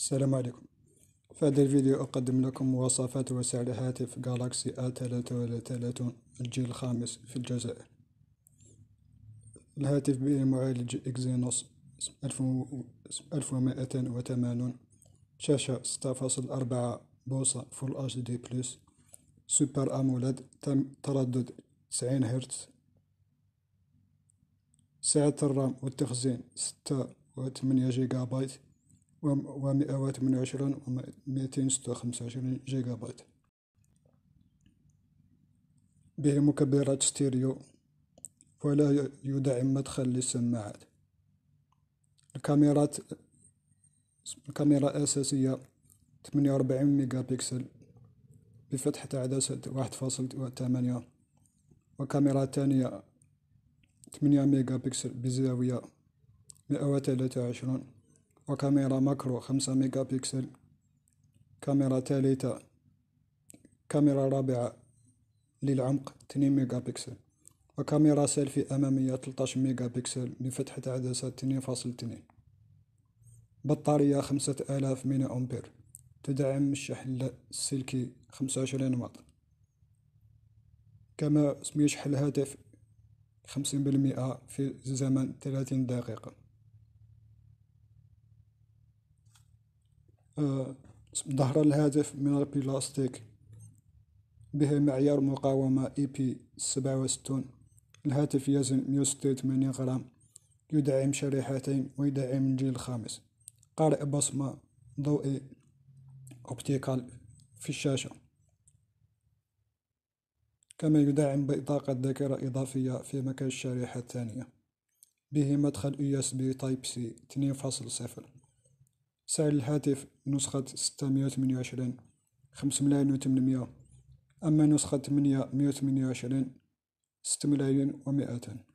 السلام عليكم في هذا الفيديو أقدم لكم مواصفات وسعر هاتف جالاكسي A33 الجيل الخامس في الجزائر الهاتف بمعالج إكزينوس 1280 شاشة 6.4 بوصة فول اتش دي بلس سوبر أمولاد تردد 90 هرتز سعة الرام والتخزين ستة وثمانية جيجا بايت و و مئة ثمانية ومئة وثمانية وعشرون ومئتين ستة و خمسة و عشرون جيجا بايت به مكبرات ستيريو ولا يدعم مدخل للسماعات الكاميرات الكاميرا الأساسية ثمانية و ربعين ميجا بيكسل بفتحة عدسة واحد فاصل ثمانية و الكاميرا ثانية ثمانية ميجا بيكسل بزاوية مئة و و عشرون وكاميرا ماكرو خمسة ميجا بكسل كاميرا تالتة كاميرا رابعة للعمق 2 ميجا بكسل وكاميرا سيلفي أمامية 13 ميجا بكسل بفتحة عدسة 2.2 بطارية 5000 ميلي أمبير تدعم الشحن السلكي 25 واط كما يشحن الهاتف 50% في زمن 30 دقيقة آه، ظهر الهاتف من البلاستيك به معيار مقاومة اي e بي سبعة وستون الهاتف يزن مية وستة وثمانين غرام يدعم شريحتين ويدعم الجيل الخامس قارئ بصمة ضوئي أوبتيكال في الشاشة كما يدعم بطاقة ذاكرة إضافية في مكان الشريحة الثانية به مدخل USB Type-C 2.0 سعر الهاتف نسخة 628 5 ملايين و 800 أما نسخة 8 128 6 ملايين و 200